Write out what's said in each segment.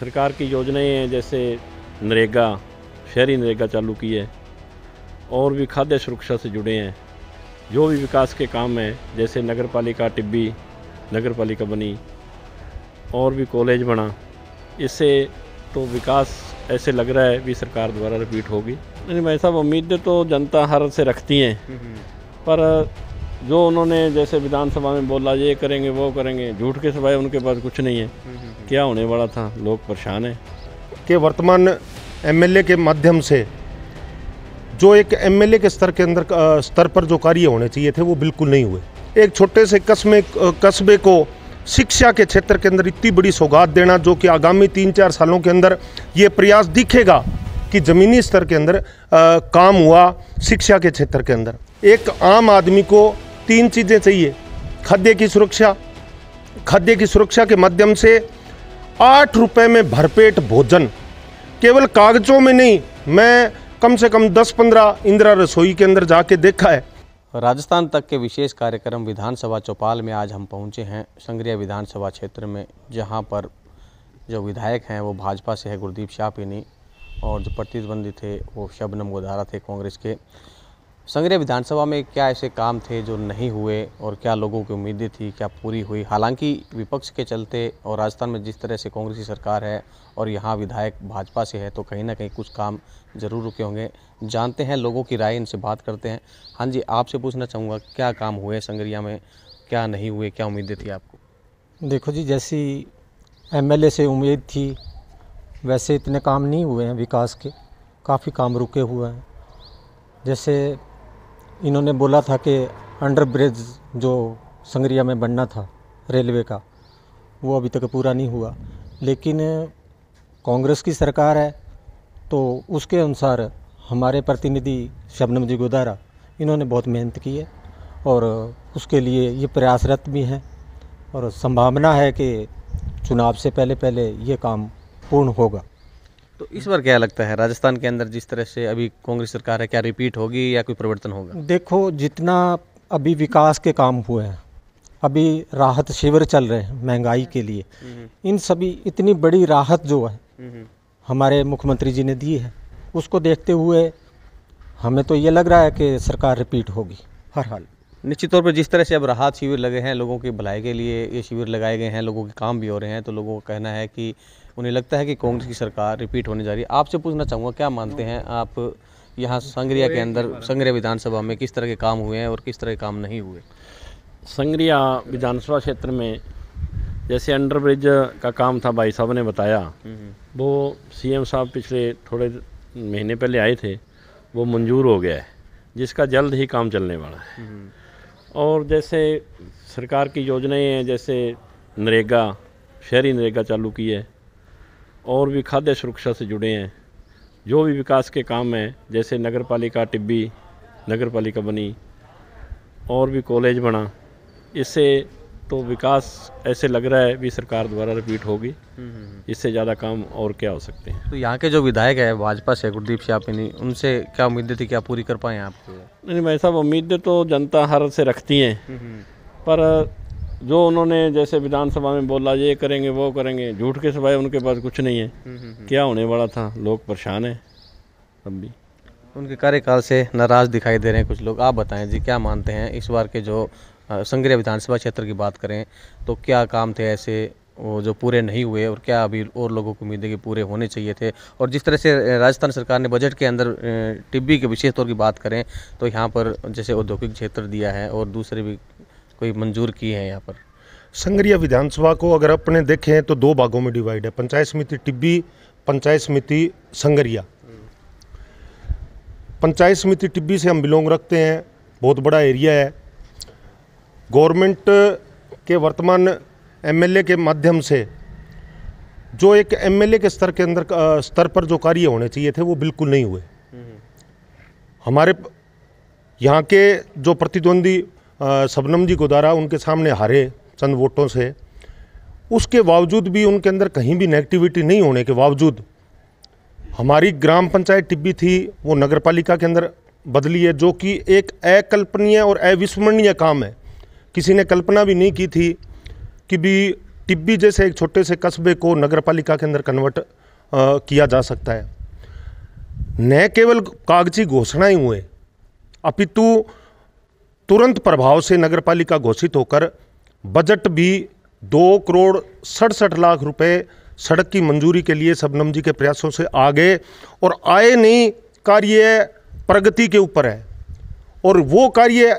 सरकार की योजनाएं हैं जैसे नरेगा शहरी नरेगा चालू की है और भी खाद्य सुरक्षा से जुड़े हैं जो भी विकास के काम हैं जैसे नगर पालिका टिब्बी नगर पालिका बनी और भी कॉलेज बना इससे तो विकास ऐसे लग रहा है भी सरकार द्वारा रिपीट होगी नहीं भाई साहब उम्मीद तो जनता हर से रखती हैं हम्म, हम्म। पर जो उन्होंने जैसे विधानसभा में बोला ये करेंगे वो करेंगे झूठ के सिवाय उनके पास कुछ नहीं है हम्म, क्या होने वाला था लोग परेशान हैं कि वर्तमान एमएलए के माध्यम से जो एक एमएलए के स्तर के अंदर स्तर पर जो कार्य होने चाहिए थे वो बिल्कुल नहीं हुए एक छोटे से कस्बे कस्बे को शिक्षा के क्षेत्र के अंदर इतनी बड़ी सौगात देना जो कि आगामी तीन चार सालों के अंदर ये प्रयास दिखेगा कि ज़मीनी स्तर के अंदर आ, काम हुआ शिक्षा के क्षेत्र के अंदर एक आम आदमी को तीन चीज़ें चाहिए खाद्य की सुरक्षा खाद्य की सुरक्षा के माध्यम से आठ रुपये में भरपेट भोजन केवल कागजों में नहीं मैं कम से कम 10-15 इंदिरा रसोई के अंदर जाके देखा है राजस्थान तक के विशेष कार्यक्रम विधानसभा चौपाल में आज हम पहुंचे हैं संग्रिया विधानसभा क्षेत्र में जहां पर जो विधायक हैं वो भाजपा से है गुरदीप शाह पीनी और जो प्रतिद्वंदी थे वो शबनम गोदारा थे कांग्रेस के संग्रह विधानसभा में क्या ऐसे काम थे जो नहीं हुए और क्या लोगों की उम्मीदें थी क्या पूरी हुई हालांकि विपक्ष के चलते और राजस्थान में जिस तरह से कांग्रेसी सरकार है और यहाँ विधायक भाजपा से है तो कहीं ना कहीं कुछ काम जरूर रुके होंगे जानते हैं लोगों की राय इनसे बात करते हैं हाँ जी आपसे पूछना चाहूँगा क्या काम हुए संगरिया में क्या नहीं हुए क्या उम्मीदें थी आपको देखो जी जैसी एम से उम्मीद थी वैसे इतने काम नहीं हुए हैं विकास के काफ़ी काम रुके हुए हैं जैसे इन्होंने बोला था कि अंडर ब्रिज जो संगरिया में बनना था रेलवे का वो अभी तक पूरा नहीं हुआ लेकिन कांग्रेस की सरकार है तो उसके अनुसार हमारे प्रतिनिधि शबनम जी गोदारा इन्होंने बहुत मेहनत की है और उसके लिए ये प्रयासरत भी हैं और संभावना है कि चुनाव से पहले पहले ये काम पूर्ण होगा तो इस बार क्या लगता है राजस्थान के अंदर जिस तरह से अभी कांग्रेस सरकार है क्या रिपीट होगी या कोई परिवर्तन होगा देखो जितना अभी विकास के काम हुए हैं अभी राहत शिविर चल रहे हैं महंगाई के लिए हम्म। इन सभी इतनी बड़ी राहत जो है हम्म, हम्म। हमारे मुख्यमंत्री जी ने दी है उसको देखते हुए हमें तो ये लग रहा है कि सरकार रिपीट होगी हर हाल निश्चित तौर पर जिस तरह से अब राहत शिविर लगे हैं लोगों की भलाई के लिए ये शिविर लगाए गए हैं लोगों के काम भी हो रहे हैं तो लोगों का कहना है कि उन्हें लगता है कि कांग्रेस की सरकार रिपीट होने जा रही है आपसे पूछना चाहूँगा क्या मानते हैं आप यहाँ संगरिया के अंदर संगरिया विधानसभा में किस तरह के काम हुए हैं और किस तरह के काम नहीं हुए संगरिया विधानसभा क्षेत्र में जैसे अंडरब्रिज का काम था भाई साहब ने बताया वो सीएम साहब पिछले थोड़े महीने पहले आए थे वो मंजूर हो गया है जिसका जल्द ही काम चलने वाला है और जैसे सरकार की योजनाएं हैं जैसे नरेगा शहरी नरेगा चालू की है और भी खाद्य सुरक्षा से जुड़े हैं जो भी विकास के काम हैं जैसे नगर पालिका टिब्बी नगर पालिका बनी और भी कॉलेज बना इससे तो विकास ऐसे लग रहा है भी सरकार द्वारा रिपीट होगी हम्म, हम्म, हम्म। इससे ज़्यादा काम और क्या हो सकते हैं तो यहाँ के जो विधायक है भाजपा से गुरदीप सियापिनी उनसे क्या उम्मीदें थी क्या पूरी कर पाए आप नहीं भाई साहब उम्मीदें तो जनता हर से रखती हैं पर जो उन्होंने जैसे विधानसभा में बोला ये करेंगे वो करेंगे झूठ के सिवाय उनके पास कुछ नहीं है क्या होने वाला था लोग परेशान हैं तब भी उनके कार्यकाल से नाराज़ दिखाई दे रहे हैं कुछ लोग आप बताएं जी क्या मानते हैं इस बार के जो संग्रिया विधानसभा क्षेत्र की बात करें तो क्या काम थे ऐसे वो जो पूरे नहीं हुए और क्या अभी और लोगों को उम्मीद है कि पूरे होने चाहिए थे और जिस तरह से राजस्थान सरकार ने बजट के अंदर टिब्बी के विशेष तौर की बात करें तो यहाँ पर जैसे औद्योगिक क्षेत्र दिया है और दूसरे भी कोई मंजूर किए हैं यहाँ पर संग्रिया विधानसभा को अगर अपने देखें तो दो भागों में डिवाइड है पंचायत समिति टिब्बी पंचायत समिति संगरिया पंचायत समिति टिब्बी से हम बिलोंग रखते हैं बहुत बड़ा एरिया है गवर्नमेंट के वर्तमान एमएलए के माध्यम से जो एक एमएलए के स्तर के अंदर स्तर पर जो कार्य होने चाहिए थे वो बिल्कुल नहीं हुए हमारे यहाँ के जो प्रतिद्वंदी सबनम जी गोदारा उनके सामने हारे चंद वोटों से उसके बावजूद भी उनके अंदर कहीं भी नेगेटिविटी नहीं होने के बावजूद हमारी ग्राम पंचायत टिब्बी थी वो नगर पालिका के अंदर बदली है जो कि एक अकल्पनीय और अविस्मरणीय काम है किसी ने कल्पना भी नहीं की थी कि भी टिब्बी जैसे एक छोटे से कस्बे को नगर पालिका के अंदर कन्वर्ट किया जा सकता है न केवल कागजी घोषणाएं हुए अपितु तुरंत प्रभाव से नगर पालिका घोषित होकर बजट भी दो करोड़ सड़सठ लाख रुपए सड़क की मंजूरी के लिए सबनम जी के प्रयासों से आ गए और आए नहीं कार्य प्रगति के ऊपर है और वो कार्य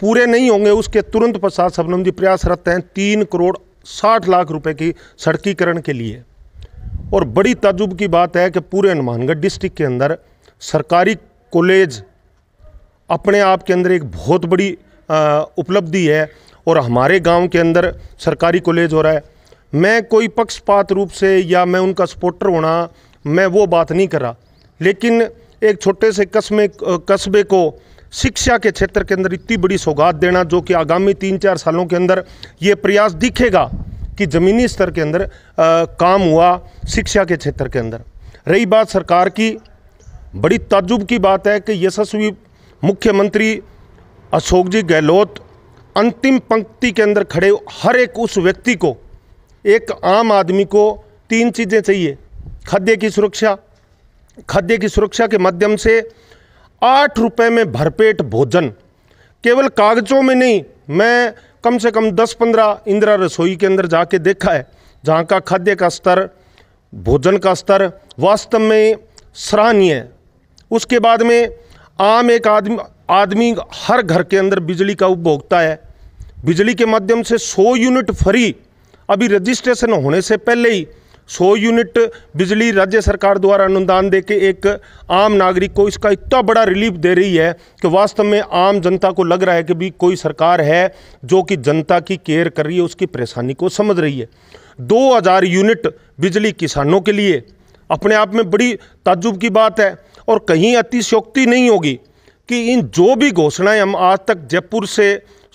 पूरे नहीं होंगे उसके तुरंत पश्चात सबनम जी प्रयासरत हैं तीन करोड़ साठ लाख रुपए की सड़कीकरण के लिए और बड़ी ताजुब की बात है कि पूरे हनुमानगढ़ डिस्ट्रिक्ट के अंदर सरकारी कॉलेज अपने आप के अंदर एक बहुत बड़ी उपलब्धि है और हमारे गांव के अंदर सरकारी कॉलेज हो रहा है मैं कोई पक्षपात रूप से या मैं उनका सपोर्टर होना मैं वो बात नहीं कर रहा लेकिन एक छोटे से कस्बे कस्बे को शिक्षा के क्षेत्र के अंदर इतनी बड़ी सौगात देना जो कि आगामी तीन चार सालों के अंदर ये प्रयास दिखेगा कि ज़मीनी स्तर के अंदर आ, काम हुआ शिक्षा के क्षेत्र के अंदर रही बात सरकार की बड़ी ताजुब की बात है कि यशस्वी मुख्यमंत्री अशोक जी गहलोत अंतिम पंक्ति के अंदर खड़े हर एक उस व्यक्ति को एक आम आदमी को तीन चीज़ें चाहिए खाद्य की सुरक्षा खाद्य की सुरक्षा के माध्यम से आठ रुपये में भरपेट भोजन केवल कागजों में नहीं मैं कम से कम दस पंद्रह इंदिरा रसोई के अंदर जाके देखा है जहाँ का खाद्य का स्तर भोजन का स्तर वास्तव में सराहनीय है उसके बाद में आम एक आदमी आदमी हर घर के अंदर बिजली का उपभोक्ता है बिजली के माध्यम से 100 यूनिट फ्री अभी रजिस्ट्रेशन होने से पहले ही सौ यूनिट बिजली राज्य सरकार द्वारा अनुदान दे के एक आम नागरिक को इसका इतना बड़ा रिलीफ दे रही है कि वास्तव में आम जनता को लग रहा है कि भी कोई सरकार है जो कि जनता की केयर कर रही है उसकी परेशानी को समझ रही है 2000 यूनिट बिजली किसानों के लिए अपने आप में बड़ी ताजुब की बात है और कहीं अतिशोक्ति नहीं होगी कि इन जो भी घोषणाएँ हम आज तक जयपुर से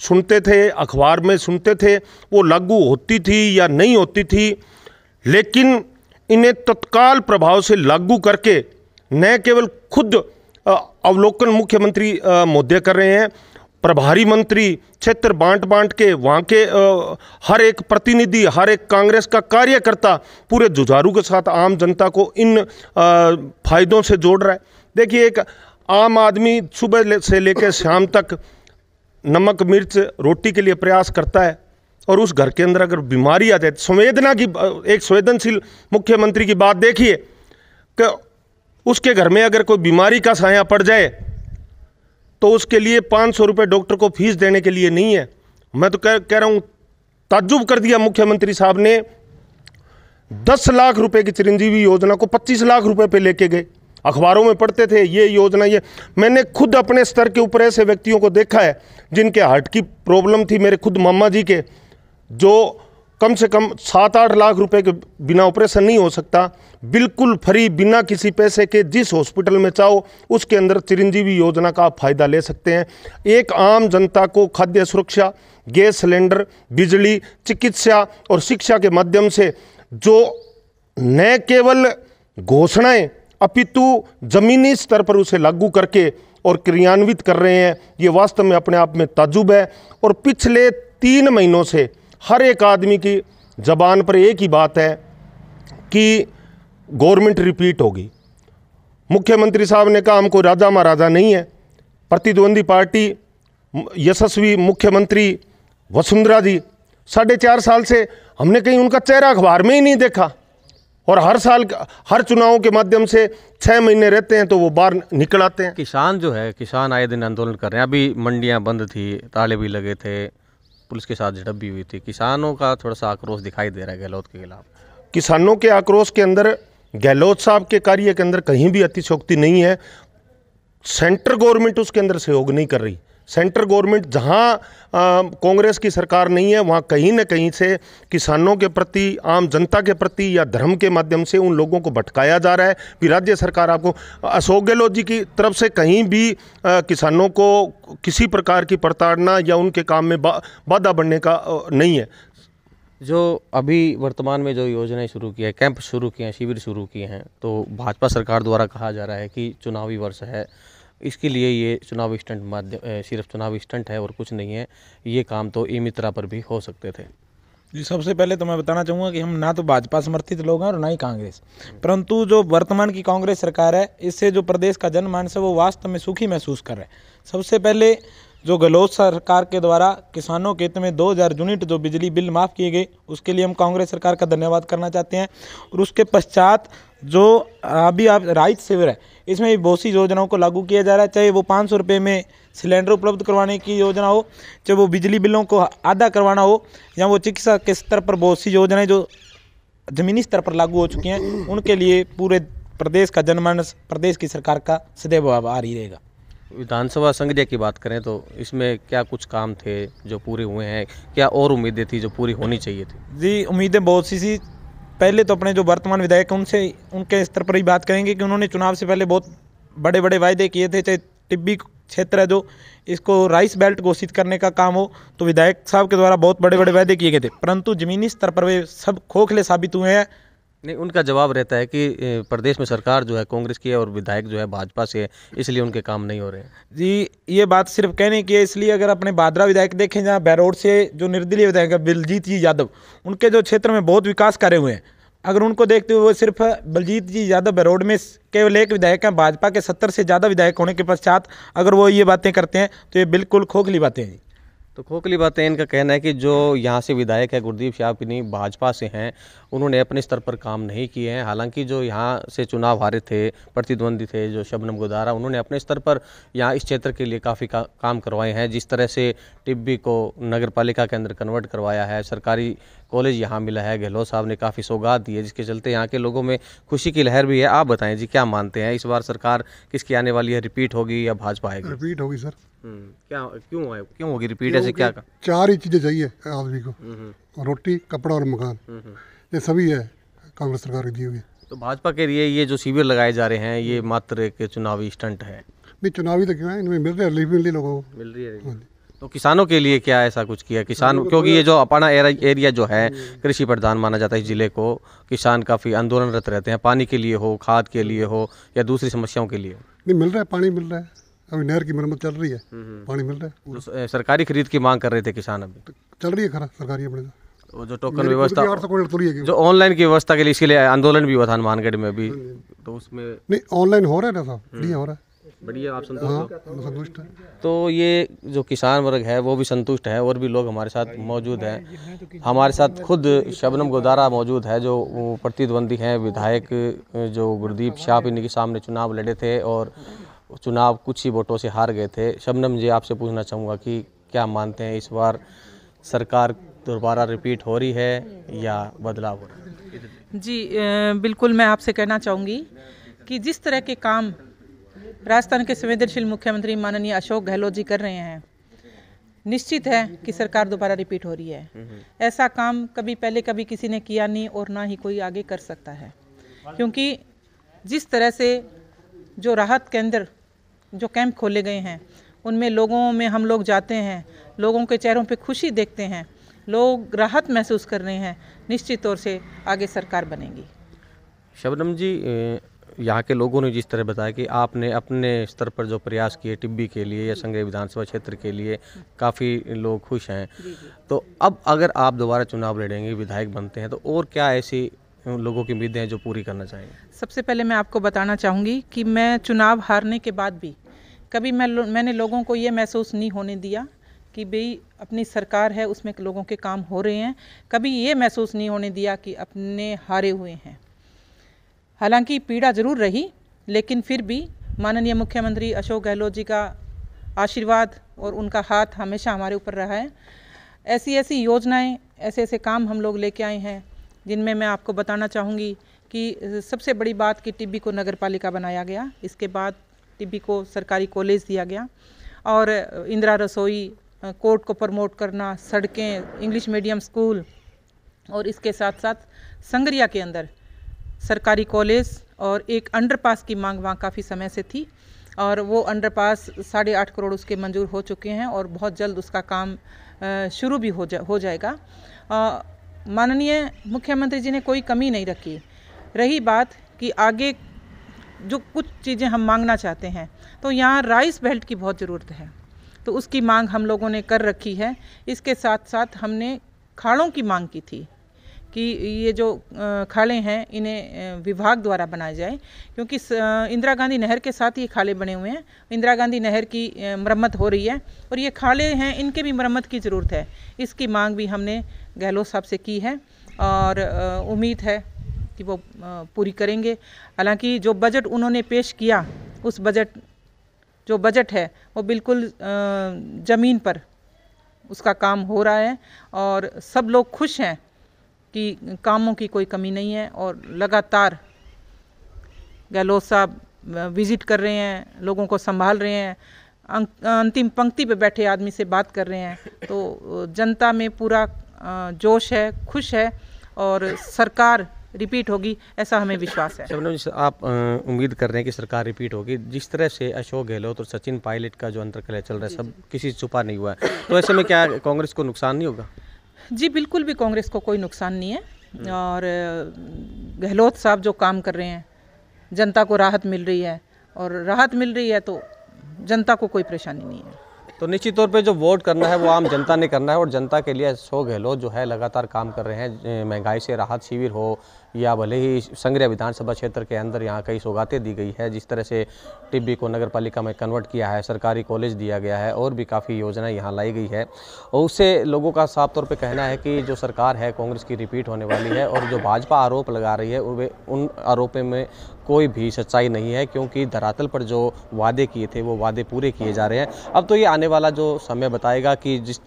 सुनते थे अखबार में सुनते थे वो लागू होती थी या नहीं होती थी लेकिन इन्हें तत्काल प्रभाव से लागू करके न केवल खुद अवलोकन मुख्यमंत्री मोदी कर रहे हैं प्रभारी मंत्री क्षेत्र बांट बांट के वहाँ के हर एक प्रतिनिधि हर एक कांग्रेस का कार्यकर्ता पूरे जुझारू के साथ आम जनता को इन फायदों से जोड़ रहा है देखिए एक आम आदमी सुबह से लेकर शाम तक नमक मिर्च रोटी के लिए प्रयास करता है और उस घर के अंदर अगर बीमारी आ जाए संवेदना की एक संवेदनशील मुख्यमंत्री की बात देखिए कि उसके घर में अगर कोई बीमारी का साया पड़ जाए तो उसके लिए पाँच सौ रुपये डॉक्टर को फीस देने के लिए नहीं है मैं तो कह कह रहा हूँ ताज्जुब कर दिया मुख्यमंत्री साहब ने दस लाख रुपए की चिरंजीवी योजना को पच्चीस लाख रुपए पे लेके गए अखबारों में पढ़ते थे ये योजना ये मैंने खुद अपने स्तर के ऊपर ऐसे व्यक्तियों को देखा है जिनके हार्ट की प्रॉब्लम थी मेरे खुद मामा जी के जो कम से कम सात आठ लाख रुपए के बिना ऑपरेशन नहीं हो सकता बिल्कुल फ्री बिना किसी पैसे के जिस हॉस्पिटल में चाहो उसके अंदर चिरंजीवी योजना का आप फायदा ले सकते हैं एक आम जनता को खाद्य सुरक्षा गैस सिलेंडर बिजली चिकित्सा और शिक्षा के माध्यम से जो न केवल घोषणाएं अपितु जमीनी स्तर पर उसे लागू करके और क्रियान्वित कर रहे हैं ये वास्तव में अपने आप में ताजुब है और पिछले तीन महीनों से हर एक आदमी की ज़बान पर एक ही बात है कि गवर्नमेंट रिपीट होगी मुख्यमंत्री साहब ने कहा हमको राजा महाराजा नहीं है प्रतिद्वंदी पार्टी यशस्वी मुख्यमंत्री वसुंधरा जी साढ़े चार साल से हमने कहीं उनका चेहरा अखबार में ही नहीं देखा और हर साल हर चुनाव के माध्यम से छः महीने रहते हैं तो वो बाहर निकल आते हैं किसान जो है किसान आए दिन आंदोलन कर रहे हैं अभी मंडियां बंद थी ताले भी लगे थे पुलिस के साथ झड़प भी हुई थी किसानों का थोड़ा सा आक्रोश दिखाई दे रहा है गहलोत के खिलाफ किसानों के आक्रोश के अंदर गहलोत साहब के कार्य के अंदर कहीं भी अतिशोक्ति नहीं है सेंट्रल गवर्नमेंट उसके अंदर सहयोग नहीं कर रही सेंटर गवर्नमेंट जहां कांग्रेस की सरकार नहीं है वहां कहीं ना कहीं से किसानों के प्रति आम जनता के प्रति या धर्म के माध्यम से उन लोगों को भटकाया जा रहा है कि राज्य सरकार आपको अशोक गहलोत जी की तरफ से कहीं भी आ, किसानों को किसी प्रकार की प्रताड़ना या उनके काम में बाधा बढ़ने का नहीं है जो अभी वर्तमान में जो योजनाएं शुरू की है कैंप शुरू किए हैं शिविर शुरू किए हैं तो भाजपा सरकार द्वारा कहा जा रहा है कि चुनावी वर्ष है इसके लिए ये चुनावी स्टंट माध्यम सिर्फ चुनावी स्टंट है और कुछ नहीं है ये काम तो ई मित्रा पर भी हो सकते थे जी सबसे पहले तो मैं बताना चाहूँगा कि हम ना तो भाजपा समर्थित लोग हैं और ना ही कांग्रेस परंतु जो वर्तमान की कांग्रेस सरकार है इससे जो प्रदेश का जनमानस है वो वास्तव में सुखी महसूस कर रहा है सबसे पहले जो गहलोत सरकार के द्वारा किसानों के हित में दो हज़ार यूनिट जो बिजली बिल माफ़ किए गए उसके लिए हम कांग्रेस सरकार का धन्यवाद करना चाहते हैं और उसके पश्चात जो अभी आप राइट सेवर है इसमें भी बहुत सी योजनाओं को लागू किया जा रहा है चाहे वो पाँच सौ रुपये में सिलेंडर उपलब्ध करवाने की योजना हो चाहे वो बिजली बिलों को आधा करवाना हो या वो चिकित्सा के स्तर पर बहुत सी योजनाएं जो ज़मीनी स्तर पर लागू हो चुकी हैं उनके लिए पूरे प्रदेश का जनमानस प्रदेश की सरकार का सदैव आभार ही रहेगा विधानसभा संघ की बात करें तो इसमें क्या कुछ काम थे जो पूरे हुए हैं क्या और उम्मीदें थी जो पूरी होनी चाहिए थी जी उम्मीदें बहुत सी सी पहले तो अपने जो वर्तमान विधायक उनसे उनके स्तर पर ही बात करेंगे कि उन्होंने चुनाव से पहले बहुत बड़े बड़े वायदे किए थे चाहे टिब्बी क्षेत्र है जो इसको राइस बेल्ट घोषित करने का काम हो तो विधायक साहब के द्वारा बहुत बड़े बड़े वायदे किए गए थे परंतु ज़मीनी स्तर पर वे सब खोखले साबित हुए हैं नहीं उनका जवाब रहता है कि प्रदेश में सरकार जो है कांग्रेस की है और विधायक जो है भाजपा से है इसलिए उनके काम नहीं हो रहे हैं जी ये बात सिर्फ कहने की है इसलिए अगर अपने बादरा विधायक देखें जहाँ बैरोड से जो निर्दलीय विधायक है बलजीत जी यादव उनके जो क्षेत्र में बहुत विकास करे हुए हैं अगर उनको देखते हुए वो सिर्फ बलजीत जी यादव बैरोड में केवल एक विधायक हैं भाजपा के सत्तर से ज़्यादा विधायक होने के पश्चात अगर वो ये बातें करते हैं तो ये बिल्कुल खोखली बातें हैं जी तो खोखली बातें इनका कहना है कि जो यहाँ से विधायक है गुरदीप शाह किन्हीं भाजपा से हैं उन्होंने अपने स्तर पर काम नहीं किए हैं हालांकि जो यहाँ से चुनाव हारे थे प्रतिद्वंदी थे जो शबनम गुदारा उन्होंने अपने स्तर पर यहाँ इस क्षेत्र के लिए काफ़ी का, काम करवाए हैं जिस तरह से टिब्बी को नगर पालिका के अंदर कन्वर्ट करवाया है सरकारी कॉलेज यहाँ मिला है गहलोत साहब ने काफ़ी सौगात दी है जिसके चलते यहाँ के लोगों में खुशी की लहर भी है आप बताएं जी क्या मानते हैं इस बार सरकार किसकी आने वाली है रिपीट होगी या भाजपा आएगी रिपीट होगी सर हम्म, क्या क्यों आए क्यों होगी रिपीट ऐसे क्या चार ही चीज़ें चाहिए आदमी को हम्म, हम्म। रोटी कपड़ा और मकान ये सभी है कांग्रेस सरकार की दी हुई तो भाजपा के लिए ये जो शिविर लगाए जा रहे हैं ये मात्र एक चुनावी स्टंट है नहीं चुनावी तो क्यों है इनमें मिल रही है लोगों को मिल रही है हाँ तो किसानों के लिए क्या ऐसा कुछ किया किसान क्योंकि ये जो अपना एरिया जो है कृषि प्रधान माना जाता है इस जिले को किसान काफ़ी आंदोलनरत रहते हैं पानी के लिए हो खाद के लिए हो या दूसरी समस्याओं के लिए नहीं मिल रहा है पानी मिल रहा है अभी नहर की मरम्मत चल रही है हम्म, हम्म। पानी मिल रहा है तो सरकारी खरीद की मांग कर रहे थे किसान अभी तो चल रही है खरा सरकारी अपने तो। जो टोकन व्यवस्था जो ऑनलाइन की व्यवस्था के लिए इसके लिए आंदोलन भी हुआ था मानगढ़ में अभी हाँ तो उसमें नहीं ऑनलाइन हो रहा है ना साहब हम्म। हो रहा है बढ़िया आप संतुष्ट हाँ, संतुष्ट तो ये जो किसान वर्ग है वो भी संतुष्ट है और भी लोग हमारे साथ मौजूद हैं हमारे साथ खुद शबनम गोदारा मौजूद है जो प्रतिद्वंदी हैं विधायक जो गुरदीप शाह इनके सामने चुनाव लड़े थे और चुनाव कुछ ही वोटों से हार गए थे शबनम जी आपसे पूछना चाहूँगा कि क्या मानते हैं इस बार सरकार दोबारा रिपीट हो रही है या बदलाव हो रहा है जी बिल्कुल मैं आपसे कहना चाहूँगी कि जिस तरह के काम राजस्थान के संवेदनशील मुख्यमंत्री माननीय अशोक गहलोत जी कर रहे हैं निश्चित है कि सरकार दोबारा रिपीट हो रही है ऐसा काम कभी पहले कभी किसी ने किया नहीं और ना ही कोई आगे कर सकता है क्योंकि जिस तरह से जो राहत केंद्र जो कैंप खोले गए हैं उनमें लोगों में हम लोग जाते हैं लोगों के चेहरों पे खुशी देखते हैं लोग राहत महसूस कर रहे हैं निश्चित तौर से आगे सरकार बनेगी शबनम जी यहाँ के लोगों ने जिस तरह बताया कि आपने अपने स्तर पर जो प्रयास किए टिब्बी के लिए या संग्रह विधानसभा क्षेत्र के लिए काफ़ी लोग खुश हैं तो अब अगर आप दोबारा चुनाव लड़ेंगे विधायक बनते हैं तो और क्या ऐसी लोगों की उम्मीदें हैं जो पूरी करना चाहिए सबसे पहले मैं आपको बताना चाहूँगी कि मैं चुनाव हारने के बाद भी कभी मैं मैंने लोगों को ये महसूस नहीं होने दिया कि भाई अपनी सरकार है उसमें लोगों के काम हो रहे हैं कभी ये महसूस नहीं होने दिया कि अपने हारे हुए हैं हालांकि पीड़ा ज़रूर रही लेकिन फिर भी माननीय मुख्यमंत्री अशोक गहलोत जी का आशीर्वाद और उनका हाथ हमेशा हमारे ऊपर रहा है ऐसी ऐसी योजनाएं ऐसे ऐसे काम हम लोग लेके आए हैं जिनमें मैं आपको बताना चाहूँगी कि सबसे बड़ी बात कि टिब्बी को नगर पालिका बनाया गया इसके बाद टिब्बी को सरकारी कॉलेज दिया गया और इंदिरा रसोई कोर्ट को प्रमोट करना सड़कें इंग्लिश मीडियम स्कूल और इसके साथ साथ संगरिया के अंदर सरकारी कॉलेज और एक अंडरपास की मांग वहाँ काफ़ी समय से थी और वो अंडरपास साढ़े आठ करोड़ उसके मंजूर हो चुके हैं और बहुत जल्द उसका काम शुरू भी हो जा हो जाएगा माननीय मुख्यमंत्री जी ने कोई कमी नहीं रखी रही बात कि आगे जो कुछ चीज़ें हम मांगना चाहते हैं तो यहाँ राइस बेल्ट की बहुत ज़रूरत है तो उसकी मांग हम लोगों ने कर रखी है इसके साथ साथ हमने खाड़ों की मांग की थी कि ये जो खाले हैं इन्हें विभाग द्वारा बनाए जाए क्योंकि इंदिरा गांधी नहर के साथ ये खाले बने हुए हैं इंदिरा गांधी नहर की मरम्मत हो रही है और ये खाले हैं इनके भी मरम्मत की ज़रूरत है इसकी मांग भी हमने गहलोत साहब से की है और उम्मीद है कि वो पूरी करेंगे हालांकि जो बजट उन्होंने पेश किया उस बजट जो बजट है वो बिल्कुल ज़मीन पर उसका काम हो रहा है और सब लोग खुश हैं की कामों की कोई कमी नहीं है और लगातार गहलोत साहब विज़िट कर रहे हैं लोगों को संभाल रहे हैं अंतिम पंक्ति पर बैठे आदमी से बात कर रहे हैं तो जनता में पूरा जोश है खुश है और सरकार रिपीट होगी ऐसा हमें विश्वास है शबनम जी आप उम्मीद कर रहे हैं कि सरकार रिपीट होगी जिस तरह से अशोक गहलोत और सचिन पायलट का जो अंतर्कलह चल रहा है सब किसी छुपा नहीं हुआ है तो ऐसे में क्या कांग्रेस को नुकसान नहीं होगा जी बिल्कुल भी कांग्रेस को कोई नुकसान नहीं है और गहलोत साहब जो काम कर रहे हैं जनता को राहत मिल रही है और राहत मिल रही है तो जनता को कोई परेशानी नहीं है तो निश्चित तौर पे जो वोट करना है वो आम जनता ने करना है और जनता के लिए अशोक गहलोत जो है लगातार काम कर रहे हैं महंगाई से राहत शिविर हो या भले ही संग्रह विधानसभा क्षेत्र के अंदर यहाँ कई सौगातें दी गई है जिस तरह से टिब्बी को नगर पालिका में कन्वर्ट किया है सरकारी कॉलेज दिया गया है और भी काफ़ी योजनाएं यहाँ लाई गई है और उससे लोगों का साफ तौर पर कहना है कि जो सरकार है कांग्रेस की रिपीट होने वाली है और जो भाजपा आरोप लगा रही है वे उन आरोपों में कोई भी सच्चाई नहीं है क्योंकि धरातल पर जो वादे किए थे वो वादे पूरे किए जा रहे हैं अब तो ये आने वाला जो समय बताएगा कि जिस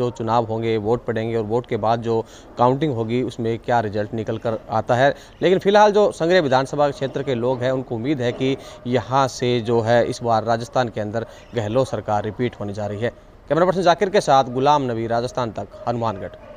जो चुनाव होंगे वोट पड़ेंगे और वोट के बाद जो काउंटिंग होगी उसमें क्या रिजल्ट निकल कर आता है लेकिन फिलहाल जो संग्रह विधानसभा क्षेत्र के लोग हैं उनको उम्मीद है कि यहाँ से जो है इस बार राजस्थान के अंदर गहलोत सरकार रिपीट होने जा रही है कैमरा पर्सन जाकिर के साथ गुलाम नबी राजस्थान तक हनुमानगढ़